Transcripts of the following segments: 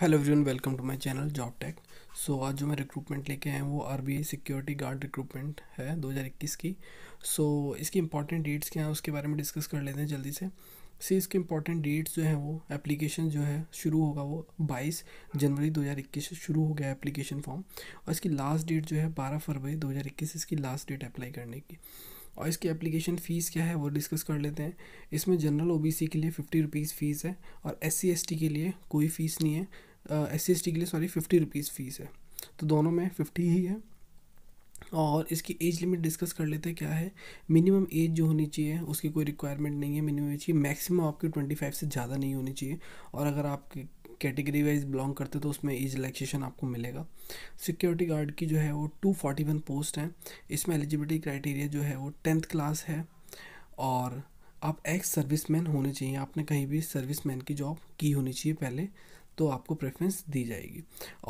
hello everyone welcome to my channel job tech so आज जो मैं रिक्रूटमेंट लेके आया हूँ वो आर सिक्योरिटी गार्ड रिक्रूटमेंट है 2021 की सो so, इसकी इंपॉर्टेंट डेट्स क्या हैं उसके बारे में डिस्कस कर लेते हैं जल्दी से सी इसके इंपॉर्टेंट डेट्स जो हैं वो एप्लीकेशन जो है शुरू होगा वो 22 जनवरी 2021 से शुरू हो गया एप्लीकेशन फॉर्म और इसकी लास्ट डेट जो है 12 फरवरी 2021 इसकी लास्ट डेट अप्लाई करने की और इसकी एप्लीकेशन फ़ीस क्या है वो डिस्कस कर लेते हैं इसमें जनरल ओबीसी के लिए फिफ्टी रुपीज़ फ़ीस है और एस सी के लिए कोई फ़ीस नहीं है एस सी के लिए सॉरी फिफ्टी रुपीज़ फ़ीस है तो दोनों में फिफ्टी ही है और इसकी एज लिमिट डिस्कस कर लेते हैं क्या है मिनिमम एज जो होनी चाहिए उसकी कोई रिक्वायरमेंट नहीं है मिनिमम एज की मैक्सिमम आपकी ट्वेंटी फाइव से ज़्यादा नहीं होनी चाहिए और अगर आपके कैटेगरी वाइज बिलोंग करते तो उसमें एज रिलैक्सेशन आपको मिलेगा सिक्योरिटी गार्ड की जो है वो टू फोर्टी वन पोस्ट हैं इसमें एलिजिबिलिटी क्राइटेरिया जो है वो टेंथ क्लास है और आप एक्स सर्विसमैन होने चाहिए आपने कहीं भी सर्विसमैन की जॉब की होनी चाहिए पहले तो आपको प्रेफरेंस दी जाएगी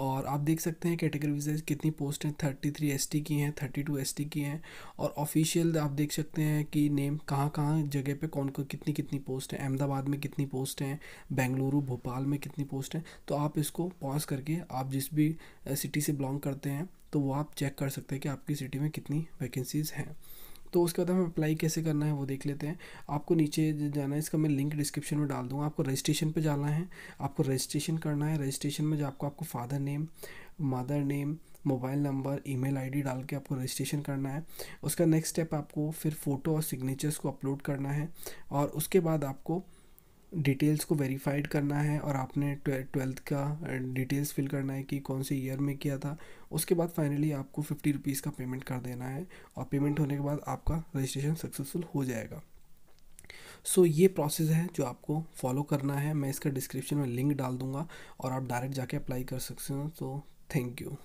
और आप देख सकते हैं कैटेगरी वाइज कितनी पोस्ट हैं थर्टी थ्री एस टी की हैं थर्टी टू एस टी की हैं और ऑफिशियल आप देख सकते हैं कि नेम कहाँ कहाँ जगह पे कौन कौन कितनी कितनी पोस्ट है अहमदाबाद में कितनी पोस्ट हैं बेंगलुरु भोपाल में कितनी पोस्ट हैं तो आप इसको पॉज करके आप जिस भी सिटी से बिलोंग करते हैं तो वो आप चेक कर सकते हैं कि आपकी सिटी में कितनी वैकेंसीज़ हैं तो उसके बाद हमें अप्लाई कैसे करना है वो देख लेते हैं आपको नीचे जाना है इसका मैं लिंक डिस्क्रिप्शन में डाल दूँगा आपको रजिस्ट्रेशन पर जाना है आपको रजिस्ट्रेशन करना है रजिस्ट्रेशन में जो आपको आपको father name mother name mobile number email ID डाल के आपको रजिस्ट्रेशन करना है उसका नेक्स्ट स्टेप आपको फिर फ़ोटो और सिग्नेचर्स को अपलोड करना है और उसके बाद आपको डिटेल्स को वेरीफाइड करना है और आपने ट्वेल्थ का डिटेल्स uh, फिल करना है कि कौन से ईयर में किया था उसके बाद फाइनली आपको फिफ्टी रुपीज़ का पेमेंट कर देना है और पेमेंट होने के बाद आपका रजिस्ट्रेशन सक्सेसफुल हो जाएगा सो so, ये प्रोसेस है जो आपको फॉलो करना है मैं इसका डिस्क्रिप्शन में लिंक डाल दूंगा और आप डायरेक्ट जाके अप्लाई कर सकते हो तो थैंक यू